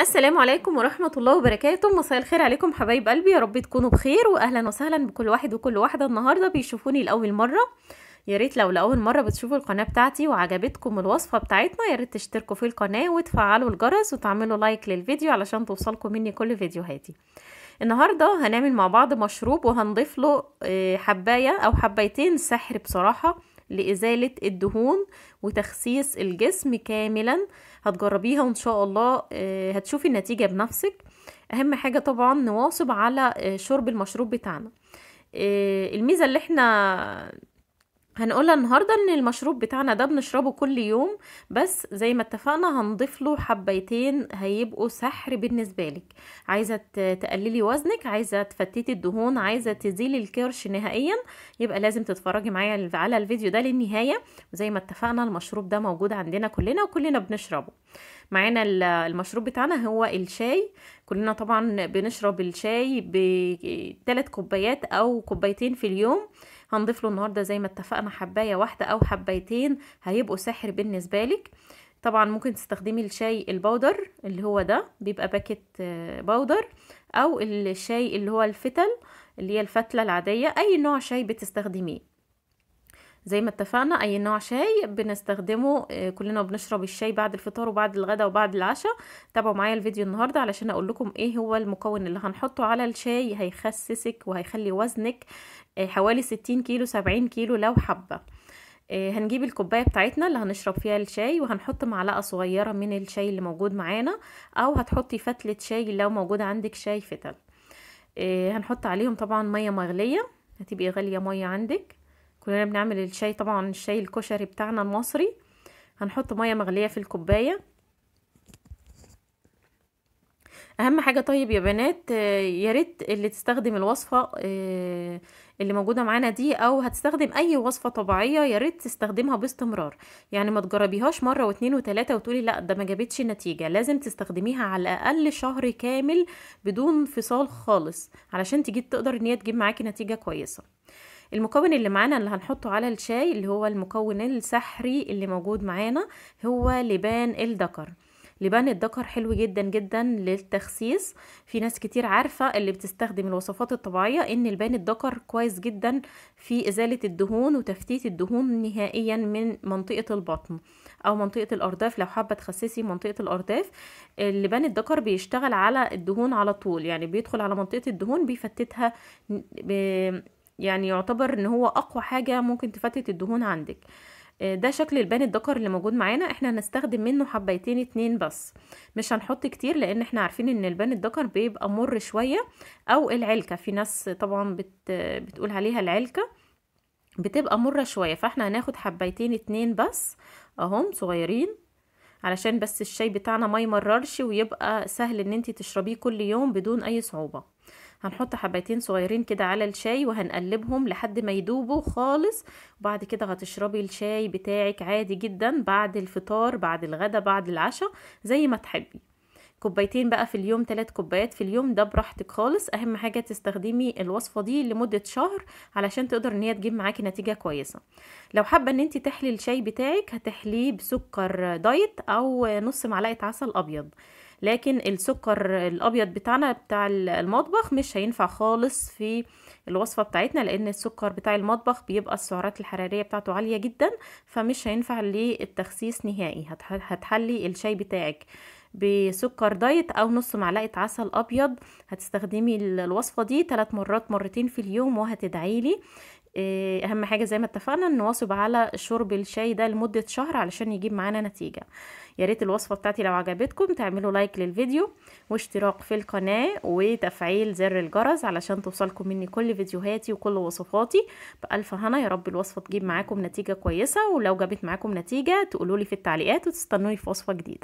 السلام عليكم ورحمة الله وبركاته مساء الخير عليكم حبايب قلبي يا رب تكونوا بخير واهلا وسهلا بكل واحد وكل واحدة النهاردة بيشوفوني لأول مرة ياريت لو لأول مرة بتشوفوا القناة بتاعتي وعجبتكم الوصفة بتاعتنا ياريت تشتركوا في القناة وتفعلوا الجرس وتعملوا لايك للفيديو علشان توصلكم مني كل فيديوهاتي النهاردة هنعمل مع بعض مشروب وهنضيف له آه، حباية أو حبايتين سحر بصراحة لإزالة الدهون وتخسيس الجسم كاملا هتجربيها وإن شاء الله آه، هتشوفي النتيجة بنفسك أهم حاجة طبعا نواصب على آه، شرب المشروب بتاعنا آه، الميزة اللي احنا هنقولها النهاردة ان المشروب بتاعنا ده بنشربه كل يوم بس زي ما اتفقنا هنضيف له حبيتين هيبقوا سحر بالنسبة لك عايزة تقللي وزنك عايزة تفتتي الدهون عايزة تزيلي الكرش نهائيا يبقى لازم تتفرجي معايا على الفيديو ده للنهاية زي ما اتفقنا المشروب ده موجود عندنا كلنا وكلنا بنشربه معانا المشروب بتاعنا هو الشاي كلنا طبعا بنشرب الشاي بثلاث كوبايات او كوبايتين في اليوم هنضيف له النهارده زي ما اتفقنا حبايه واحده او حبايتين هيبقوا سحر بالنسبه لك طبعا ممكن تستخدمي الشاي البودر اللي هو ده بيبقى باكت آه، بودر او الشاي اللي هو الفتل اللي هي الفتله العاديه اي نوع شاي بتستخدميه زي ما اتفقنا اي نوع شاي بنستخدمه آه، كلنا بنشرب الشاي بعد الفطار وبعد الغداء وبعد العشاء تابعوا معايا الفيديو النهارده علشان اقول لكم ايه هو المكون اللي هنحطه على الشاي هيخسسك وهيخلي وزنك آه، حوالي 60 كيلو 70 كيلو لو حبه آه، هنجيب الكوبايه بتاعتنا اللي هنشرب فيها الشاي وهنحط معلقه صغيره من الشاي اللي موجود معانا او هتحطي فتله شاي لو موجود عندك شاي فتل هنحط عليهم طبعا ميه مغليه هتبقي غاليه ميه عندك كلنا بنعمل الشاي طبعا الشاي الكشري بتاعنا المصري هنحط ميه مغليه في الكوبايه اهم حاجه طيب يا بنات آه، يا ريت اللي تستخدم الوصفه آه، اللي موجوده معانا دي او هتستخدم اي وصفه طبيعيه يا ريت تستخدمها باستمرار يعني ما تجربيهاش مره واتنين وتلاته وتقولي لا ده ما جابتش نتيجه لازم تستخدميها على الاقل شهر كامل بدون فصال خالص علشان تجي تقدر ان هي تجيب معاكي نتيجه كويسه المكون اللي معانا اللي هنحطه على الشاي اللي هو المكون السحري اللي موجود معانا هو لبان الدكر لبان الدكر حلو جدا جدا للتخسيس في ناس كتير عارفة اللي بتستخدم الوصفات الطبيعية ان لبان الدكر كويس جدا في ازالة الدهون وتفتيت الدهون نهائيا من منطقة البطن او منطقة الارداف لو حابة تخسسي منطقة الارداف لبان الدكر بيشتغل على الدهون على طول يعني بيدخل على منطقة الدهون بيفتتها يعني يعتبر ان هو اقوى حاجه ممكن تفتت الدهون عندك آه، ده شكل البان الدكر اللي موجود معانا احنا هنستخدم منه حبيتين اتنين بس مش هنحط كتير لان احنا عارفين ان البان الدكر بيبقى مر شويه او العلكه في ناس طبعا بت بتقول عليها العلكه بتبقى مره شويه فاحنا هناخد حبيتين اتنين بس اهم صغيرين علشان بس الشاي بتاعنا ما يمررش ويبقى سهل ان انت تشربيه كل يوم بدون اي صعوبه هنحط حبتين صغيرين كده على الشاي وهنقلبهم لحد ما يدوبوا خالص وبعد كده هتشربي الشاي بتاعك عادي جدا بعد الفطار بعد الغدا بعد العشاء زي ما تحبي كوبايتين بقى في اليوم ثلاث كوبايات في اليوم ده براحتك خالص اهم حاجه تستخدمي الوصفه دي لمده شهر علشان تقدر ان هي تجيب معاكي نتيجه كويسه لو حابه ان انت تحلي الشاي بتاعك هتحليه بسكر دايت او نص معلقه عسل ابيض لكن السكر الابيض بتاعنا بتاع المطبخ مش هينفع خالص في الوصفه بتاعتنا لان السكر بتاع المطبخ بيبقى السعرات الحراريه بتاعته عاليه جدا فمش هينفع للتخسيس نهائي هتحلي الشاي بتاعك بسكر دايت او نص معلقه عسل ابيض هتستخدمي الوصفه دي ثلاث مرات مرتين في اليوم وهتدعي لي آه، اهم حاجه زي ما اتفقنا نواصب على شرب الشاي ده لمده شهر علشان يجيب معانا نتيجه يا ريت الوصفه بتاعتي لو عجبتكم تعملوا لايك للفيديو واشتراك في القناه وتفعيل زر الجرس علشان توصلكم مني كل فيديوهاتي وكل وصفاتي بالف هنا يا رب الوصفه تجيب معاكم نتيجه كويسه ولو جابت معاكم نتيجه تقولوا لي في التعليقات وتستنوني في وصفه جديده